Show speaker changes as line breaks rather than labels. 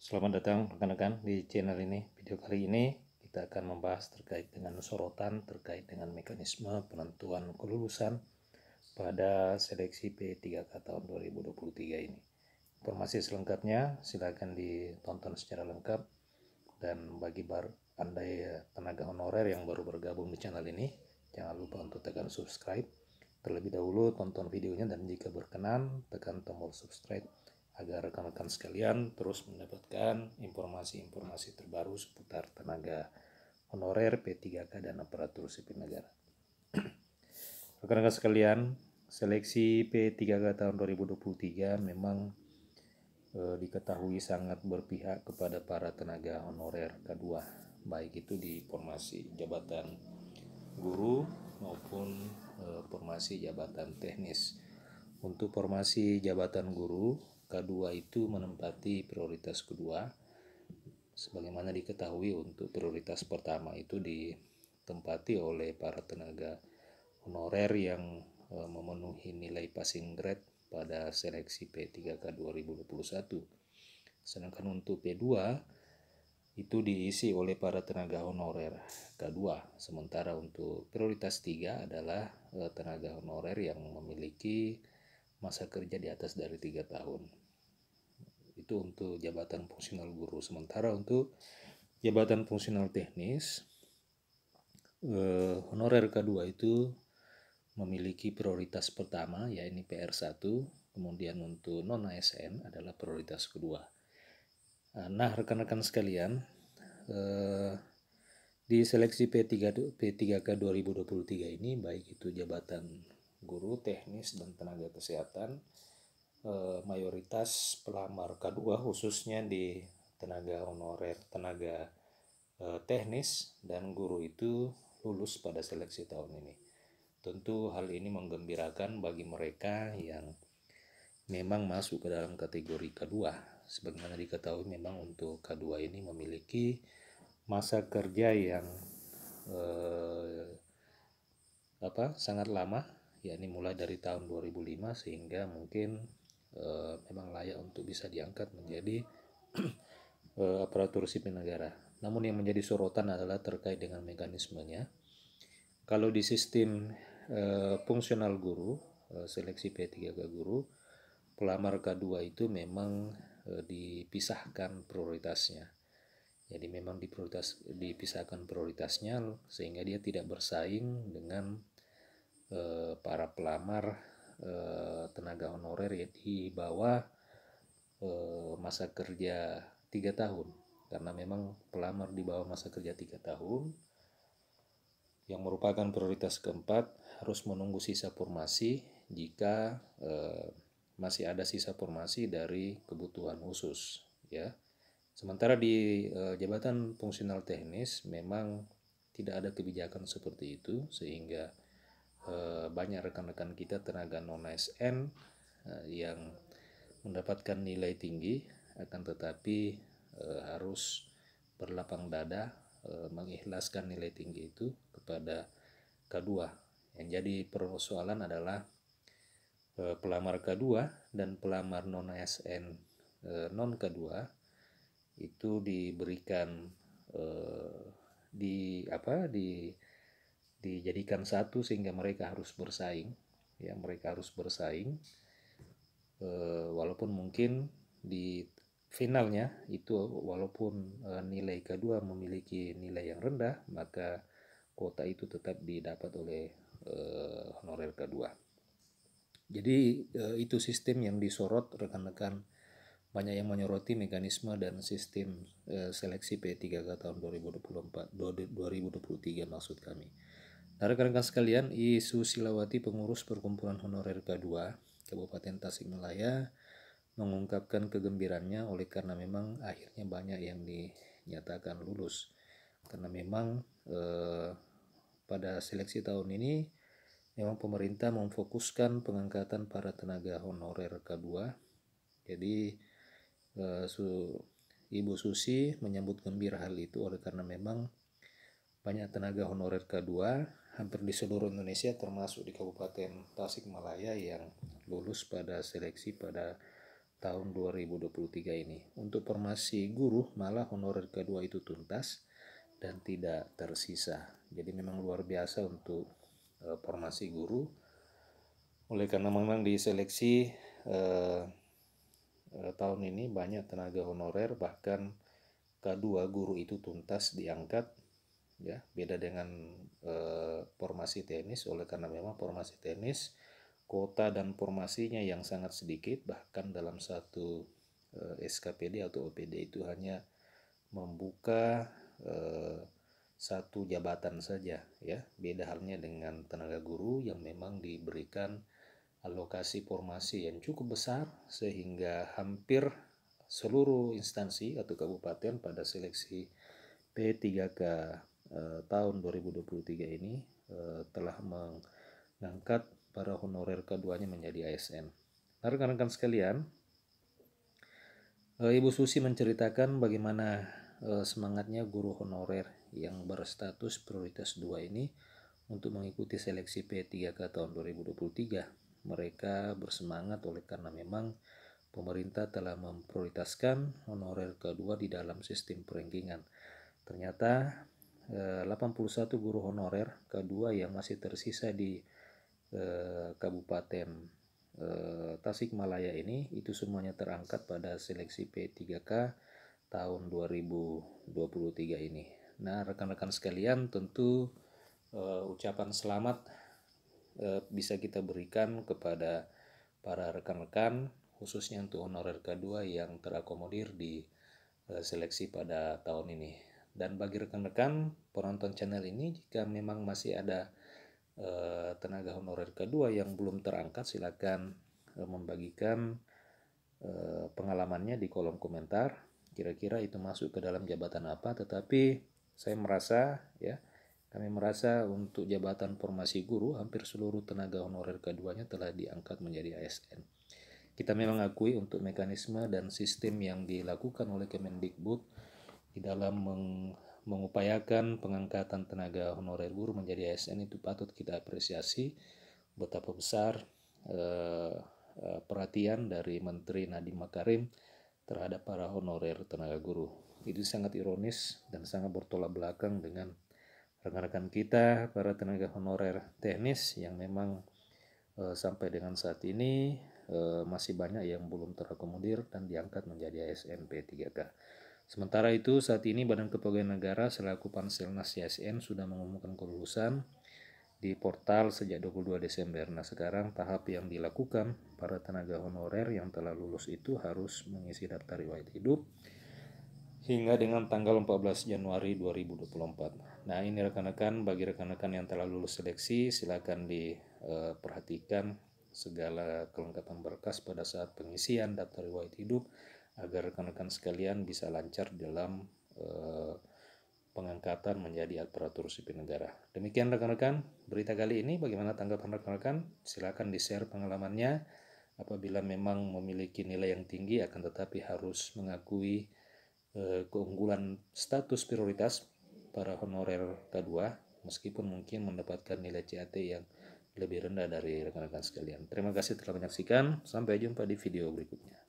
Selamat datang rekan-rekan di channel ini. Video kali ini kita akan membahas terkait dengan sorotan terkait dengan mekanisme penentuan kelulusan pada seleksi P3K tahun 2023 ini. Informasi selengkapnya silakan ditonton secara lengkap dan bagi bar Anda tenaga honorer yang baru bergabung di channel ini, jangan lupa untuk tekan subscribe. Terlebih dahulu tonton videonya dan jika berkenan tekan tombol subscribe agar rekan-rekan sekalian terus mendapatkan informasi-informasi terbaru seputar tenaga honorer P3K dan aparatur sipil negara. Rekan-rekan sekalian, seleksi P3K tahun 2023 memang e, diketahui sangat berpihak kepada para tenaga honorer K2, baik itu di formasi jabatan guru maupun e, formasi jabatan teknis. Untuk formasi jabatan guru, kedua itu menempati prioritas kedua sebagaimana diketahui untuk prioritas pertama itu ditempati oleh para tenaga honorer yang eh, memenuhi nilai passing grade pada seleksi P3K 2021. Sedangkan untuk P2 itu diisi oleh para tenaga honorer K2. Sementara untuk prioritas 3 adalah eh, tenaga honorer yang memiliki masa kerja di atas dari 3 tahun itu untuk jabatan fungsional guru sementara untuk jabatan fungsional teknis eh, honorer K2 itu memiliki prioritas pertama yaitu PR1 kemudian untuk non ASN adalah prioritas kedua eh, nah rekan-rekan sekalian eh, di seleksi P3 P3K 2023 ini baik itu jabatan guru teknis dan tenaga kesehatan eh, mayoritas pelamar K2 khususnya di tenaga honorer, tenaga eh, teknis dan guru itu lulus pada seleksi tahun ini. Tentu hal ini menggembirakan bagi mereka yang memang masuk ke dalam kategori K2. Sebagaimana diketahui memang untuk K2 ini memiliki masa kerja yang eh, apa sangat lama yakni mulai dari tahun 2005 sehingga mungkin e, memang layak untuk bisa diangkat menjadi e, aparatur sipil negara. Namun yang menjadi sorotan adalah terkait dengan mekanismenya. Kalau di sistem e, fungsional guru, e, seleksi P3K guru, pelamar K2 itu memang e, dipisahkan prioritasnya. Jadi memang diprioritas, dipisahkan prioritasnya sehingga dia tidak bersaing dengan e, para pelamar Eh, tenaga honorer ya di bawah eh, masa kerja tiga tahun karena memang pelamar di bawah masa kerja tiga tahun yang merupakan prioritas keempat harus menunggu sisa formasi jika eh, masih ada sisa formasi dari kebutuhan khusus ya sementara di jabatan fungsional teknis memang tidak ada kebijakan seperti itu sehingga Eh, banyak rekan-rekan kita tenaga non ASN eh, yang mendapatkan nilai tinggi akan tetapi eh, harus berlapang dada mengikhlaskan nilai tinggi itu kepada kedua yang jadi persoalan adalah pelamar kedua dan pelamar non ASN non kedua itu diberikan di apa di dijadikan satu sehingga mereka harus bersaing ya mereka harus bersaing e, walaupun mungkin di finalnya itu walaupun e, nilai kedua memiliki nilai yang rendah maka kuota itu tetap didapat oleh e, honorer kedua jadi e, itu sistem yang disorot rekan-rekan banyak yang menyoroti mekanisme dan sistem e, seleksi P3K tahun 2024 2023 maksud kami. Nah, rekan-rekan sekalian, Isu Silawati pengurus perkumpulan honorer K2 Kabupaten Tasikmalaya mengungkapkan kegembirannya, oleh karena memang akhirnya banyak yang dinyatakan lulus. Karena memang eh, pada seleksi tahun ini memang pemerintah memfokuskan pengangkatan para tenaga honorer K2. Jadi eh, su, Ibu Susi menyambut gembira hal itu oleh karena memang banyak tenaga honorer K2 hampir di seluruh Indonesia termasuk di Kabupaten Tasikmalaya yang lulus pada seleksi pada tahun 2023 ini. Untuk formasi guru malah honorer kedua itu tuntas dan tidak tersisa. Jadi memang luar biasa untuk e, formasi guru. Oleh karena memang di seleksi e, e, tahun ini banyak tenaga honorer bahkan kedua guru itu tuntas diangkat ya beda dengan e, formasi tenis oleh karena memang formasi tenis kota dan formasinya yang sangat sedikit bahkan dalam satu e, eh, SKPD atau OPD itu hanya membuka e, satu jabatan saja ya beda halnya dengan tenaga guru yang memang diberikan alokasi formasi yang cukup besar sehingga hampir seluruh instansi atau kabupaten pada seleksi P3K eh, tahun 2023 ini eh, telah mengangkat para honorer keduanya menjadi ASN. Nah, rekan-rekan sekalian, eh, Ibu Susi menceritakan bagaimana eh, semangatnya guru honorer yang berstatus prioritas dua ini untuk mengikuti seleksi P3K tahun 2023. Mereka bersemangat oleh karena memang pemerintah telah memprioritaskan honorer kedua di dalam sistem perenggingan. Ternyata 81 eh, guru honorer kedua yang masih tersisa di eh, Kabupaten eh, Tasikmalaya ini itu semuanya terangkat pada seleksi P3K tahun 2023 ini. Nah, rekan-rekan sekalian tentu uh, ucapan selamat uh, bisa kita berikan kepada para rekan-rekan khususnya untuk honorer kedua yang terakomodir di uh, seleksi pada tahun ini. Dan bagi rekan-rekan penonton channel ini, jika memang masih ada eh, tenaga honorer kedua yang belum terangkat, silakan eh, membagikan eh, pengalamannya di kolom komentar. Kira-kira itu masuk ke dalam jabatan apa? Tetapi saya merasa ya. Kami merasa untuk jabatan formasi guru hampir seluruh tenaga honorer keduanya telah diangkat menjadi ASN. Kita memang akui untuk mekanisme dan sistem yang dilakukan oleh Kemendikbud di dalam meng, mengupayakan pengangkatan tenaga honorer guru menjadi ASN itu patut kita apresiasi betapa besar eh, eh, perhatian dari Menteri Nadiem Makarim terhadap para honorer tenaga guru. Itu sangat ironis dan sangat bertolak belakang dengan rekan-rekan kita para tenaga honorer teknis yang memang e, sampai dengan saat ini e, masih banyak yang belum terakomodir dan diangkat menjadi ASN P3K. Sementara itu, saat ini Badan Kepegawaian Negara selaku Panselnas CSN sudah mengumumkan kelulusan di portal sejak 22 Desember. Nah, sekarang tahap yang dilakukan para tenaga honorer yang telah lulus itu harus mengisi daftar riwayat hidup hingga dengan tanggal 14 Januari 2024. Nah, ini rekan-rekan bagi rekan-rekan yang telah lulus seleksi silakan diperhatikan eh, segala kelengkapan berkas pada saat pengisian daftar riwayat hidup agar rekan-rekan sekalian bisa lancar dalam eh, pengangkatan menjadi aparatur sipil negara. Demikian rekan-rekan, berita kali ini bagaimana tanggapan rekan-rekan? Silakan di-share pengalamannya. Apabila memang memiliki nilai yang tinggi akan tetapi harus mengakui eh, keunggulan status prioritas para honorer K2 meskipun mungkin mendapatkan nilai CAT yang lebih rendah dari rekan-rekan sekalian. Terima kasih telah menyaksikan. Sampai jumpa di video berikutnya.